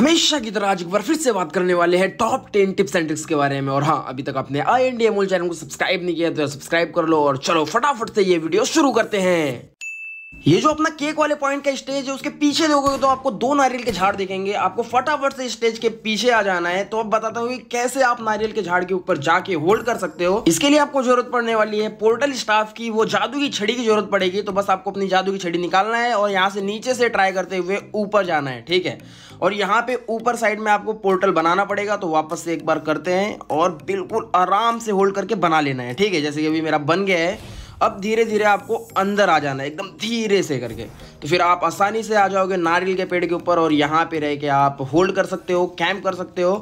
हमेशा की तरह आज एक बार फिर से बात करने वाले हैं top ten tips and tricks के बारे में और हाँ अभी तक आपने आई एन मूल चैनल को सब्सक्राइब नहीं किया तो सब्सक्राइब कर लो और चलो फटाफट से ये वीडियो शुरू करते हैं ये जो अपना केक वाले पॉइंट का स्टेज है उसके पीछे देखोगे तो आपको दो नारियल के झाड़ देखेंगे आपको फटाफट से स्टेज के पीछे आ जाना है तो अब बताता हूँ कि कैसे आप नारियल के झाड़ के ऊपर जाके होल्ड कर सकते हो इसके लिए आपको जरूरत पड़ने वाली है पोर्टल स्टाफ की वो जादू की छड़ी की जरूरत पड़ेगी तो बस आपको अपनी जादू की छड़ी निकालना है और यहाँ से नीचे से ट्राई करते हुए ऊपर जाना है ठीक है और यहाँ पे ऊपर साइड में आपको पोर्टल बनाना पड़ेगा तो वापस से एक बार करते हैं और बिल्कुल आराम से होल्ड करके बना लेना है ठीक है जैसे कि अभी मेरा बन गया है अब धीरे धीरे आपको अंदर आ जाना है एकदम धीरे से करके तो फिर आप आसानी से आ जाओगे नारियल के पेड़ के ऊपर और यहाँ पे रह के आप होल्ड कर सकते हो कैंप कर सकते हो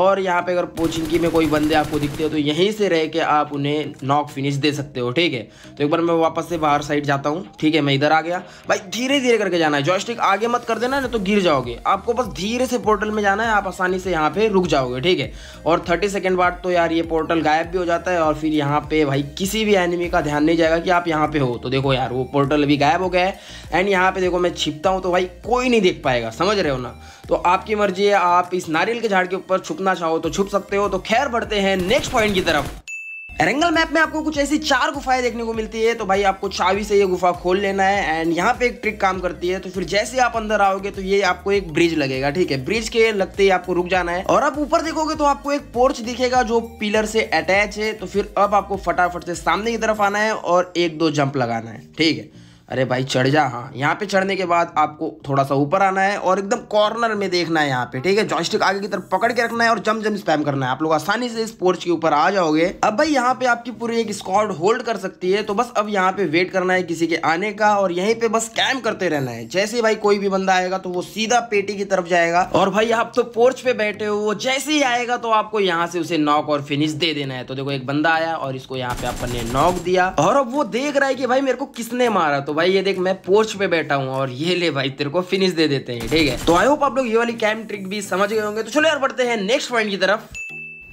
और यहाँ पे अगर पोचिंग की में कोई बंदे आपको दिखते हो तो यहीं से रह के आप उन्हें नॉक फिनिश दे सकते हो ठीक है तो एक बार मैं वापस से बाहर साइड जाता हूँ ठीक है मैं इधर आ गया भाई धीरे धीरे करके जाना है जॉयस्टिक आगे मत कर देना ना तो गिर जाओगे आपको बस धीरे से पोर्टल में जाना है आप आसानी से यहाँ पे रुक जाओगे ठीक है और थर्टी सेकेंड बाद तो यार ये पोर्टल गायब भी हो जाता है और फिर यहाँ पे भाई किसी भी एनिमी का ध्यान नहीं जाएगा कि आप यहाँ पे हो तो देखो यार वो पोर्टल अभी गायब हो गया है एंड यहाँ यहाँ पे देखो मैं छिपता हूँ तो भाई कोई नहीं देख पाएगा समझ रहे हो ना तो आपकी मर्जी है आप इस नारियल के झाड़ के ऊपर छुपना चाहो तो छुप सकते हो तो खैर बढ़ते हैं नेक्स्ट पॉइंट की तरफ एरेंगल मैप में आपको कुछ ऐसी चार गुफाएं देखने को मिलती है तो भाई आपको चाबी से ये गुफा खोल लेना है एंड यहाँ पे एक ट्रिक काम करती है तो फिर जैसे आप अंदर आओगे तो ये आपको एक ब्रिज लगेगा ठीक है ब्रिज के लगते ही आपको रुक जाना है और आप ऊपर देखोगे तो आपको एक पोर्च दिखेगा जो पिलर से अटैच है तो फिर अब आपको फटाफट से सामने की तरफ आना है और एक दो जंप लगाना है ठीक है अरे भाई चढ़ जा हाँ यहाँ पे चढ़ने के बाद आपको थोड़ा सा ऊपर आना है और एकदम कॉर्नर में देखना है यहाँ पे ठीक है जॉयस्टिक आगे की तरफ पकड़ के रखना है और जम जम स्पैम करना है आप लोग आसानी से इस पोर्च के ऊपर आ जाओगे अब भाई यहाँ पे आपकी पूरी एक स्कॉड होल्ड कर सकती है तो बस अब यहाँ पे वेट करना है किसी के आने का और यहीं पे बस कैम करते रहना है जैसे भाई कोई भी बंदा आएगा तो वो सीधा पेटी की तरफ जाएगा और भाई आप तो पोर्च पे बैठे हो वो जैसे ही आएगा तो आपको यहाँ से उसे नॉक और फिनिश दे देना है तो देखो एक बंदा आया और इसको यहाँ पे आपने नॉक दिया और अब वो देख रहा है कि भाई मेरे को किसने मारा तो तो भाई ये देख मैं पोर्च पे बैठा हूँ और ये ले भाई तेरे को फिनिश दे देते हैं ठीक है तो आई होप आप लोग ये वाली कैम ट्रिक भी समझ गए होंगे तो चलो यार बढ़ते हैं नेक्स्ट पॉइंट की तरफ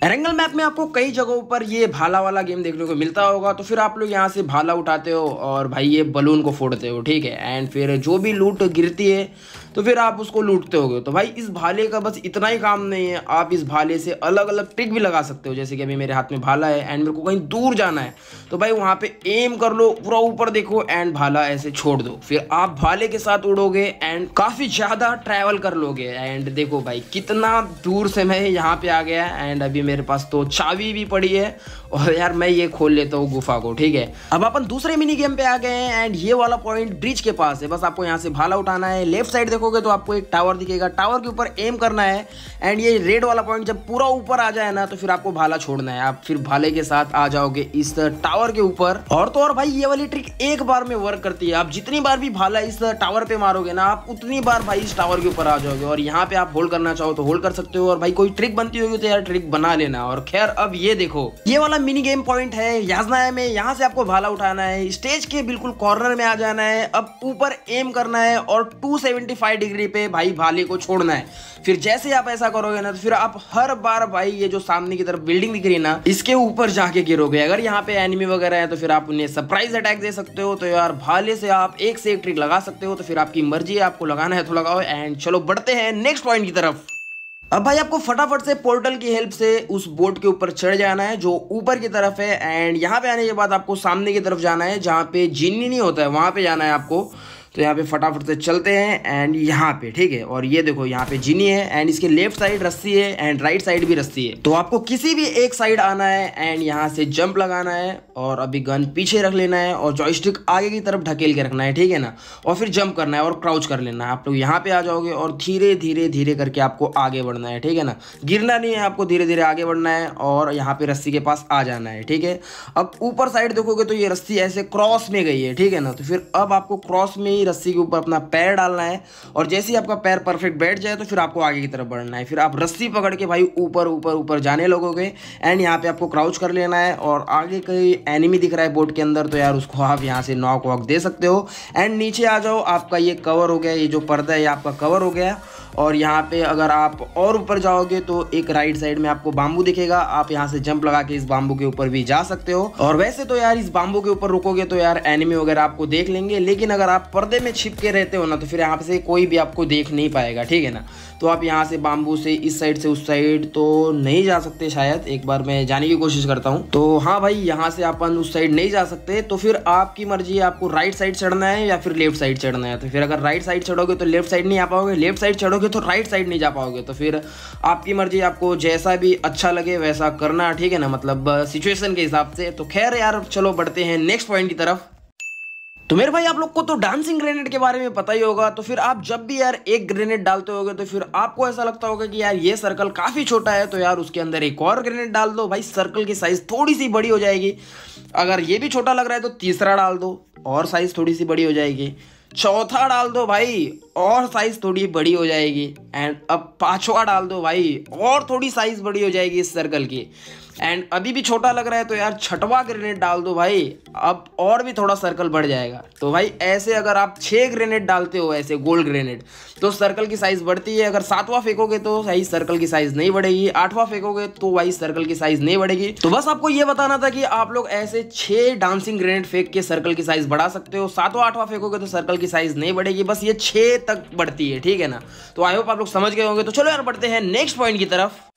एरेंगल मैप में आपको कई जगहों पर ये भाला वाला गेम देखने को मिलता होगा तो फिर आप लोग यहाँ से भाला उठाते हो और भाई ये बलून को फोड़ते हो ठीक है एंड फिर जो भी लूट गिरती है तो फिर आप उसको लूटते हो तो भाई इस भाले का बस इतना ही काम नहीं है आप इस भाले से अलग अलग ट्रिक भी लगा सकते हो जैसे कि अभी मेरे हाथ में भाला है एंड मेरे को कहीं दूर जाना है तो भाई वहाँ पे एम कर लो पूरा ऊपर देखो एंड भाला ऐसे छोड़ दो फिर आप भाले के साथ उड़ोगे एंड काफ़ी ज़्यादा ट्रैवल कर लोगे एंड देखो भाई कितना दूर से मैं यहाँ पे आ गया एंड अभी मेरे पास तो चावी भी पड़ी है और यार मैं ये खोल लेता हूँ गुफा को ठीक है अब अपन दूसरे मिनी गेम पे आ गए हैं एंड ये वाला पॉइंट ब्रिज के पास है बस आपको यहाँ से भाला उठाना है लेफ्ट साइड देखो देखोगे तो आपको एक टावर दिखेगा टावर के ऊपर एम करना है एंड ये रेड वाला पॉइंट जब पूरा ऊपर आ जाए ना तो फिर आपको भाला छोड़ना है आप फिर भाले के साथ आ जाओगे इस टावर के ऊपर और तो और भाई ये वाली ट्रिक एक बार में वर्क करती है आप जितनी बार भी भाला इस टावर पे मारोगे ना आप उतनी बार भाई इस टावर के ऊपर आ जाओगे और यहाँ पे आप होल्ड करना चाहो तो होल्ड कर सकते हो और भाई कोई ट्रिक बनती होगी तो यार ट्रिक बना लेना और खैर अब ये देखो ये वाला मिनी गेम पॉइंट है याजनाया में यहाँ से आपको भाला उठाना है स्टेज के बिल्कुल कॉर्नर में आ जाना है अब ऊपर एम करना है और टू हाई डिग्री पे भाई भाले को छोड़ना है फिर जैसे आप ऐसा करोगे ना तो फिर आप हर बार भाई ये जो सामने की तरफ बिल्डिंग दिख रही है ना इसके ऊपर जाके गिरोगे अगर यहाँ पे एनिमी वगैरह है तो फिर आप उन्हें सरप्राइज अटैक दे सकते हो तो यार भाले से आप एक से एक ट्रिक लगा सकते हो तो फिर आपकी मर्जी है आपको लगाना है तो लगाओ एंड चलो बढ़ते हैं नेक्स्ट पॉइंट की तरफ अब भाई आपको फटाफट से पोर्टल की हेल्प से उस बोट के ऊपर चढ़ जाना है जो ऊपर की तरफ है एंड यहाँ पे आने के बाद आपको सामने की तरफ जाना है जहाँ पे जिन्नी नहीं होता है वहाँ पे जाना है आपको तो यहाँ पे फटाफट से चलते हैं एंड यहाँ पे ठीक है और ये देखो यहाँ पे जीनी है एंड इसके लेफ्ट साइड रस्सी है एंड राइट साइड भी रस्सी है तो आपको किसी भी एक साइड आना है एंड यहाँ से जंप लगाना है और अभी गन पीछे रख लेना है और जॉयस्टिक आगे की तरफ ढकेल के रखना है ठीक है ना और फिर जंप करना है और क्राउच कर लेना है आप लोग यहाँ पे आ जाओगे और धीरे धीरे धीरे करके आपको आगे बढ़ना है ठीक है ना गिरना नहीं है आपको धीरे धीरे आगे बढ़ना है और यहाँ पे रस्सी के पास आ जाना है ठीक है अब ऊपर साइड देखोगे तो ये रस्सी ऐसे क्रॉस में गई है ठीक है ना तो फिर अब आपको क्रॉस में ही रस्सी के ऊपर अपना पैर डालना है और जैसे ही आपका पैर परफेक्ट बैठ जाए तो फिर आपको आगे की तरफ बढ़ना है फिर आप रस्सी पकड़ के भाई ऊपर ऊपर ऊपर जाने लगोगे एंड यहाँ पे आपको क्राउच कर लेना है और आगे कहीं एनिमी दिख रहा है बोट के अंदर तो यार उसको आप यहाँ से नॉक वॉक दे सकते हो एंड नीचे आ जाओ आपका ये कवर हो गया ये जो पर्दा है ये आपका कवर हो गया और यहाँ पे अगर आप और ऊपर जाओगे तो एक राइट साइड में आपको बाम्बू दिखेगा आप यहाँ से जंप लगा के इस बाम्बू के ऊपर भी जा सकते हो और वैसे तो यार इस बाम्बू के ऊपर रुकोगे तो यार एनिमी वगैरह आपको देख लेंगे लेकिन अगर आप पर्दा पर्दे में छिप के रहते हो ना तो फिर यहाँ से कोई भी आपको देख नहीं पाएगा ठीक है ना तो आप यहाँ से बाम्बू से इस साइड से उस साइड तो नहीं जा सकते शायद एक बार मैं जाने की कोशिश करता हूँ तो हाँ भाई यहाँ से अपन उस साइड नहीं जा सकते तो फिर आपकी मर्जी है आपको राइट साइड चढ़ना है या फिर लेफ्ट साइड चढ़ना है तो फिर अगर राइट साइड चढ़ोगे तो लेफ्ट साइड नहीं आ पाओगे लेफ्ट साइड चढ़ोगे तो राइट साइड नहीं जा पाओगे तो फिर आपकी मर्जी आपको जैसा भी अच्छा लगे वैसा करना ठीक है ना मतलब सिचुएशन के हिसाब से तो खैर यार चलो बढ़ते हैं नेक्स्ट पॉइंट की तरफ तो मेरे भाई आप लोग को तो डांसिंग ग्रेनेड के बारे में पता ही होगा तो फिर आप जब भी यार एक ग्रेनेड डालते होगे तो फिर आपको ऐसा लगता होगा कि यार ये सर्कल काफ़ी छोटा है तो यार उसके अंदर एक और ग्रेनेड डाल दो भाई सर्कल की साइज़ थोड़ी सी बड़ी हो जाएगी अगर ये भी छोटा लग रहा है तो तीसरा डाल दो और साइज़ थोड़ी सी बड़ी हो जाएगी चौथा डाल दो भाई और साइज थोड़ी बड़ी हो जाएगी एंड अब पांचवा डाल दो भाई और थोड़ी साइज बड़ी हो जाएगी इस सर्कल की एंड अभी भी छोटा लग रहा है तो यार छठवा ग्रेनेड डाल दो भाई अब और भी थोड़ा सर्कल बढ़ जाएगा तो भाई ऐसे अगर आप छः ग्रेनेड डालते हो ऐसे गोल्ड ग्रेनेड तो सर्कल की साइज़ बढ़ती है अगर सातवां फेंकोगे तो भाई सर्कल की साइज़ नहीं बढ़ेगी आठवां फेंकोगे तो भाई सर्कल की साइज़ नहीं बढ़ेगी तो बस आपको ये बताना था कि आप लोग ऐसे छः डांसिंग ग्रेनेड फेंक के सर्कल की साइज़ बढ़ा सकते हो सातवां आठवां फेंकोगे तो सर्कल की साइज़ नहीं बढ़ेगी बस ये छः तक बढ़ती है ठीक है ना तो आई होप आप लोग समझ गए होंगे तो चलो यार बढ़ते हैं नेक्स्ट पॉइंट की तरफ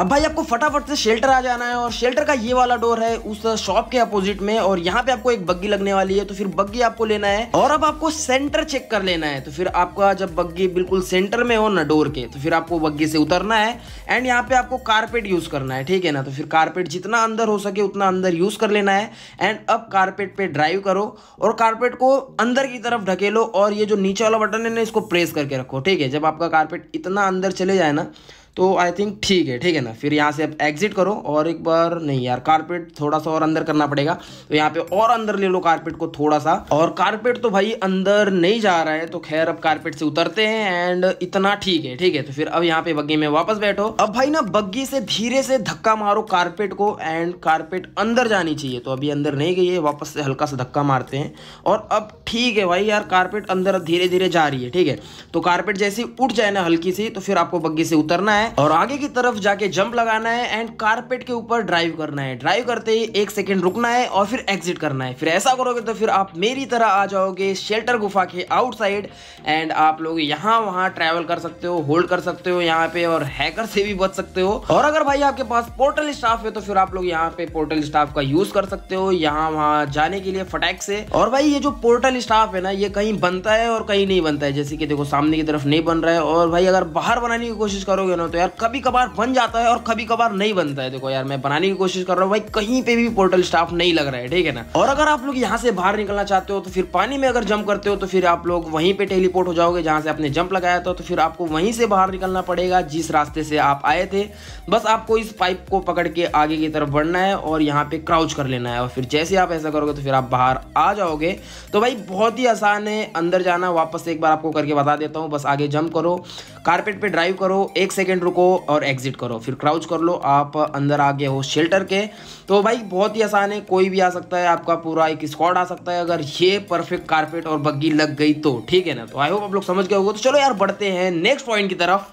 अब भाई आपको फटाफट से शेल्टर आ जाना है और शेल्टर का ये वाला डोर है उस शॉप के अपोजिट में और यहाँ पे आपको एक बग्गी लगने वाली है तो फिर बग्गी आपको लेना है और अब आपको सेंटर चेक कर लेना है तो फिर आपका जब बग्गी बिल्कुल सेंटर में हो ना डोर के तो फिर आपको बग्गी से उतरना है एंड यहाँ पे आपको कारपेट यूज करना है ठीक है ना तो फिर कारपेट जितना अंदर हो सके उतना अंदर यूज कर लेना है एंड अब कारपेट पे ड्राइव करो और कारपेट को अंदर की तरफ ढकेलो और ये जो नीचे वाला बटन है ना इसको प्रेस करके रखो ठीक है जब आपका कारपेट इतना अंदर चले जाए ना तो आई थिंक ठीक है ठीक है ना फिर यहाँ से आप एग्जिट करो और एक बार नहीं यार कारपेट थोड़ा सा और अंदर करना पड़ेगा तो यहाँ पे और अंदर ले लो कारपेट को थोड़ा सा और कारपेट तो भाई अंदर नहीं जा रहा है तो खैर अब कारपेट से उतरते हैं एंड इतना ठीक है ठीक है तो फिर अब यहाँ पे बग्गी में वापस बैठो अब भाई ना बग्गी से धीरे से धक्का मारो कारपेट को एंड कारपेट अंदर जानी चाहिए तो अभी अंदर नहीं गई है वापस से हल्का सा धक्का मारते हैं और अब ठीक है भाई यार कारपेट अंदर धीरे धीरे जा रही है ठीक है तो कारपेट जैसी उठ जाए ना हल्की सी तो फिर आपको बग्गी से उतरना है है और आगे की तरफ जाके जंप लगाना है एंड कारपेट के ऊपर ड्राइव करना है ड्राइव करते ही एक सेकेंड रुकना है और फिर एग्जिट करना है फिर ऐसा करोगे तो फिर आप मेरी तरह आ जाओगे शेल्टर गुफा के आउटसाइड एंड आप लोग यहाँ वहाँ ट्रैवल कर सकते हो होल्ड कर सकते हो यहाँ पे और हैकर से भी बच सकते हो और अगर भाई आपके पास पोर्टल स्टाफ है तो फिर आप लोग यहाँ पे पोर्टल स्टाफ का यूज कर सकते हो यहाँ वहाँ जाने के लिए फटैक से और भाई ये जो पोर्टल स्टाफ है ना ये कहीं बनता है और कहीं नहीं बनता है जैसे कि देखो सामने की तरफ नहीं बन रहा है और भाई अगर बाहर बनाने की कोशिश करोगे ना तो यार कभी कभार बन जाता है और कभी कभार नहीं बनता है देखो यार मैं बनाने की कोशिश कर रहा हूँ भाई कहीं पे भी पोर्टल स्टाफ नहीं लग रहा है ठीक है ना और अगर आप लोग यहाँ से बाहर निकलना चाहते हो तो फिर पानी में अगर जंप करते हो तो फिर आप लोग वहीं पे टेलीपोर्ट हो जाओगे जहाँ से आपने जंप लगाया था तो फिर आपको वहीं से बाहर निकलना पड़ेगा जिस रास्ते से आप आए थे बस आपको इस पाइप को पकड़ के आगे की तरफ बढ़ना है और यहाँ पे क्राउच कर लेना है और फिर जैसे आप ऐसा करोगे तो फिर आप बाहर आ जाओगे तो भाई बहुत ही आसान है अंदर जाना वापस एक बार आपको करके बता देता हूँ बस आगे जंप करो कारपेट पे ड्राइव करो एक सेकेंड रुको और एग्जिट करो फिर क्राउच कर लो आप अंदर आ गए हो शेल्टर के तो भाई बहुत ही आसान है कोई भी आ सकता है आपका पूरा एक स्क्वाड आ सकता है अगर ये परफेक्ट कारपेट और बग्गी लग गई तो ठीक है ना तो आई होप आप लोग समझ गए होगा तो चलो यार बढ़ते हैं नेक्स्ट पॉइंट की तरफ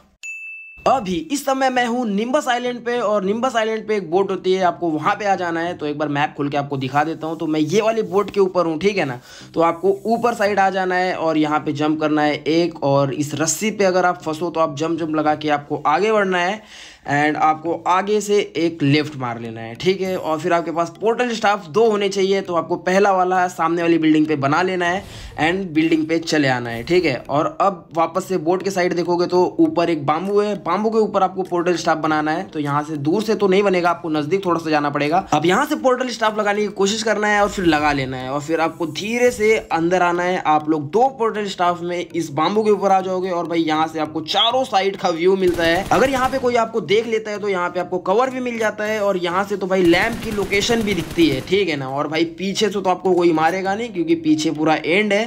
अभी इस समय मैं हूँ निम्बस आइलैंड पे और निम्बस आइलैंड पे एक बोट होती है आपको वहाँ पे आ जाना है तो एक बार मैप खोल के आपको दिखा देता हूँ तो मैं ये वाली बोट के ऊपर हूँ ठीक है ना तो आपको ऊपर साइड आ जाना है और यहाँ पे जंप करना है एक और इस रस्सी पे अगर आप फंसो तो आप जंप जंप लगा के आपको आगे बढ़ना है एंड आपको आगे से एक लेफ्ट मार लेना है ठीक है और फिर आपके पास पोर्टल स्टाफ दो होने चाहिए तो आपको पहला वाला सामने वाली बिल्डिंग पे बना लेना है एंड बिल्डिंग पे चले आना है ठीक है और अब वापस से बोर्ड के साइड देखोगे तो ऊपर एक बाम्बू है बाम्बू के ऊपर आपको पोर्टल स्टाफ बनाना है तो यहाँ से दूर से तो नहीं बनेगा आपको नज़दीक थोड़ा सा जाना पड़ेगा अब यहाँ से पोर्टल स्टाफ लगाने की कोशिश करना है और फिर लगा लेना है और फिर आपको धीरे से अंदर आना है आप लोग दो पोर्टल स्टाफ में इस बाम्बू के ऊपर आ जाओगे और भाई यहाँ से आपको चारों साइड का व्यू मिलता है अगर यहाँ पे कोई आपको देख लेता है तो यहाँ पे आपको कवर भी मिल जाता है और यहाँ से तो भाई लैम्प की लोकेशन भी दिखती है ठीक है ना और भाई पीछे से तो आपको कोई मारेगा नहीं क्योंकि पीछे पूरा एंड है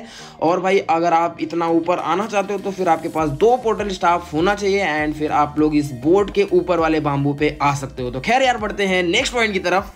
और भाई अगर आप इतना ऊपर आना चाहते हो तो फिर आपके पास दो पोर्टल स्टाफ होना चाहिए एंड फिर आप लोग इस बोर्ड के ऊपर वाले बाम्बू पे आ सकते हो तो खैर यार बढ़ते हैं नेक्स्ट पॉइंट की तरफ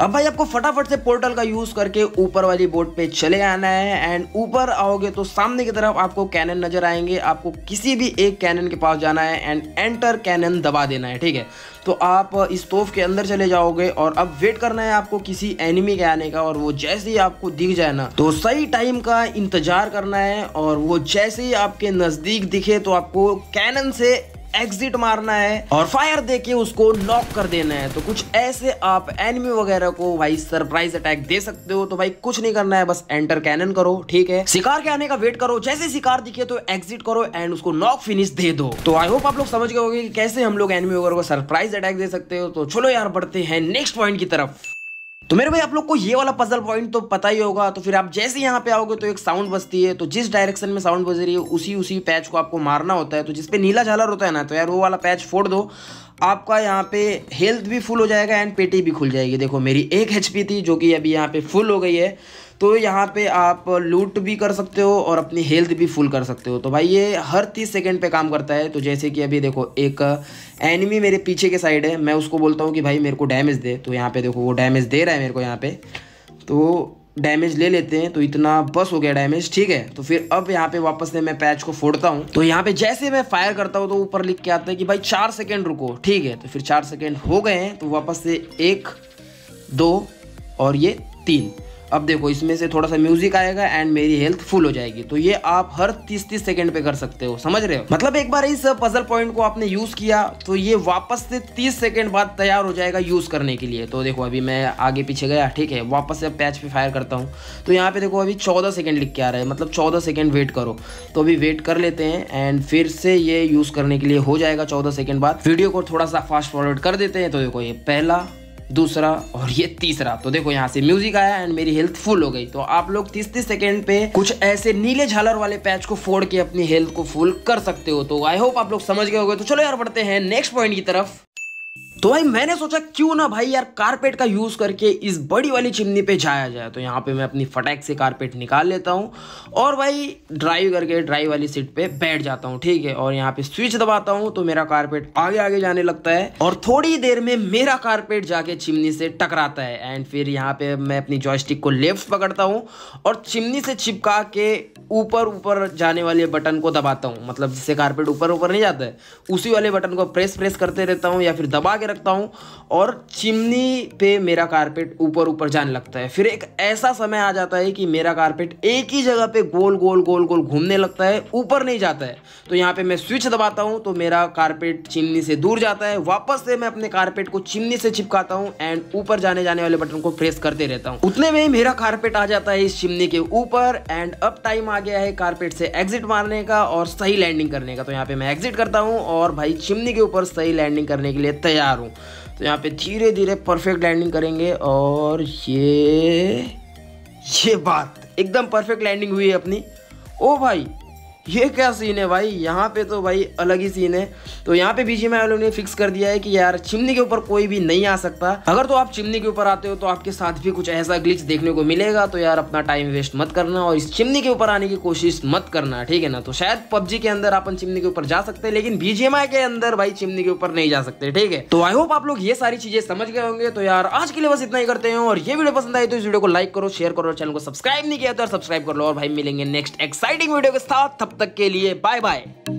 अब भाई आपको फटाफट से पोर्टल का यूज़ करके ऊपर वाली बोट पे चले आना है एंड ऊपर आओगे तो सामने की तरफ आपको कैनन नज़र आएंगे आपको किसी भी एक कैनन के पास जाना है एंड एंटर कैनन दबा देना है ठीक है तो आप इस तोफ के अंदर चले जाओगे और अब वेट करना है आपको किसी एनिमी के आने का और वो जैसे ही आपको दिख जाए ना तो सही टाइम का इंतजार करना है और वो जैसे ही आपके नज़दीक दिखे तो आपको कैनन से एग्जिट मारना है और फायर देके उसको नॉक कर देना है तो कुछ ऐसे आप एनिमी वगैरह को भाई सरप्राइज अटैक दे सकते हो तो भाई कुछ नहीं करना है बस एंटर कैनन करो ठीक है शिकार के आने का वेट करो जैसे शिकार दिखे तो एग्जिट करो एंड उसको नॉक फिनिश दे दो तो आई होप आप लोग समझ गए होंगे कि कैसे हम लोग एनिमी वगैरह को सरप्राइज अटैक दे सकते हो तो चलो यार बढ़ते हैं नेक्स्ट पॉइंट की तरफ तो मेरे भाई आप लोग को ये वाला पजल पॉइंट तो पता ही होगा तो फिर आप जैसे यहाँ पे आओगे तो एक साउंड बजती है तो जिस डायरेक्शन में साउंड बज रही है उसी उसी पैच को आपको मारना होता है तो जिसपे नीला झालर होता है ना तो यार वो वाला पैच फोड़ दो आपका यहाँ पे हेल्थ भी फुल हो जाएगा एंड पेटी भी खुल जाएगी देखो मेरी एक एच थी जो कि अभी यहाँ पे फुल हो गई है तो यहाँ पे आप लूट भी कर सकते हो और अपनी हेल्थ भी फुल कर सकते हो तो भाई ये हर तीस सेकेंड पे काम करता है तो जैसे कि अभी देखो एक एनिमी मेरे पीछे के साइड है मैं उसको बोलता हूँ कि भाई मेरे को डैमेज दे तो यहाँ पे देखो वो डैमेज दे रहा है मेरे को यहाँ पे तो डैमेज ले लेते हैं तो इतना बस हो गया डैमेज ठीक है तो फिर अब यहाँ पे वापस से मैं पैच को फोड़ता हूँ तो यहाँ पे जैसे मैं फायर करता हूँ तो ऊपर लिख के आता है कि भाई चार सेकेंड रुको ठीक है तो फिर चार सेकेंड हो गए हैं तो वापस से एक दो और ये तीन अब देखो इसमें से थोड़ा सा म्यूजिक आएगा एंड मेरी हेल्थ फुल हो जाएगी तो ये आप हर 30-30 सेकंड पे कर सकते हो समझ रहे हो मतलब एक बार इस पजल पॉइंट को आपने यूज किया तो ये वापस से 30 सेकंड बाद तैयार हो जाएगा यूज करने के लिए तो देखो अभी मैं आगे पीछे गया ठीक है वापस से पैच पे फायर करता हूँ तो यहाँ पे देखो अभी चौदह सेकेंड लिख के आ रहा है मतलब चौदह सेकेंड वेट करो तो अभी वेट कर लेते हैं एंड फिर से ये यूज करने के लिए हो जाएगा चौदह सेकेंड बाद वीडियो को थोड़ा सा फास्ट फॉरवर्ड कर देते हैं तो देखो ये पहला दूसरा और ये तीसरा तो देखो यहाँ से म्यूजिक आया एंड मेरी हेल्थ फुल हो गई तो आप लोग तीस तीस सेकेंड पे कुछ ऐसे नीले झालर वाले पैच को फोड़ के अपनी हेल्थ को फुल कर सकते हो तो आई होप आप लोग समझ गए हो तो चलो यार बढ़ते हैं नेक्स्ट पॉइंट की तरफ तो भाई मैंने सोचा क्यों ना भाई यार कारपेट का यूज़ करके इस बड़ी वाली चिमनी पे जाया जाए तो यहाँ पे मैं अपनी फटैक से कारपेट निकाल लेता हूँ और भाई ड्राइव करके ड्राइव वाली सीट पे बैठ जाता हूँ ठीक है और यहाँ पे स्विच दबाता हूँ तो मेरा कारपेट आगे आगे जाने लगता है और थोड़ी देर में मेरा कारपेट जाके चिमनी से टकराता है एंड फिर यहाँ पे मैं अपनी जॉयस्टिक को लेफ्ट पकड़ता हूँ और चिमनी से चिपका के ऊपर ऊपर जाने वाले बटन को दबाता हूँ मतलब जिससे कारपेट ऊपर ऊपर नहीं जाता है उसी वाले बटन को प्रेस प्रेस करते रहता हूँ या फिर दबा के रखता हूँ और चिमनी पे मेरा कारपेट ऊपर ऊपर जाने लगता है फिर एक ऐसा समय आ जाता है कि मेरा कारपेट एक ही जगह पे गोल गोल गोल गोल घूमने लगता है ऊपर नहीं जाता है तो यहाँ पे मैं स्विच दबाता हूँ तो मेरा कारपेट चिमनी से दूर जाता है वापस से मैं अपने कारपेट को चिमनी से चिपकाता हूँ एंड ऊपर जाने जाने वाले बटन को प्रेस करते रहता हूँ उतने में ही मेरा कारपेट आ जाता है इस चिमनी के ऊपर एंड अब टाइम आ गया है कारपेट से एग्जिट मारने का और सही लैंडिंग करने का तो यहाँ पे मैं एग्जिट करता हूँ और भाई चिमनी के ऊपर सही लैंडिंग करने के लिए तैयार हूँ तो यहाँ पे धीरे धीरे परफेक्ट लैंडिंग करेंगे और ये ये बात एकदम परफेक्ट लैंडिंग हुई है अपनी ओ भाई ये क्या सीन है भाई यहाँ पे तो भाई अलग ही सीन है तो यहाँ पे बीजी मैं ने फिक्स कर दिया है कि यार चिमनी के ऊपर कोई भी नहीं आ सकता अगर तो आप चिमनी के ऊपर आते हो तो आपके साथ भी कुछ ऐसा ग्लिच देखने को मिलेगा तो यार अपना टाइम वेस्ट मत करना और इस चिमनी के ऊपर आने की कोशिश मत करना ठीक है ना तो शायद पबजी के अंदर अपन चिमनी के ऊपर जा सकते हैं लेकिन बीजीएमआई के अंदर भाई चिमनी के ऊपर नहीं जा सकते ठीक है तो आई होप आप लोग ये सारी चीजें समझ गए होंगे तो यार आज के लिए बस इतना ही करते हैं और ये वीडियो पसंद आई तो इस वीडियो को लाइक करो शेयर करो चैनल को सब्सक्राइब नहीं किया तो सब्सक्राइब कर लो और भाई मिलेंगे नेक्स्ट एक्साइटिंग वीडियो के साथ तक के लिए बाय बाय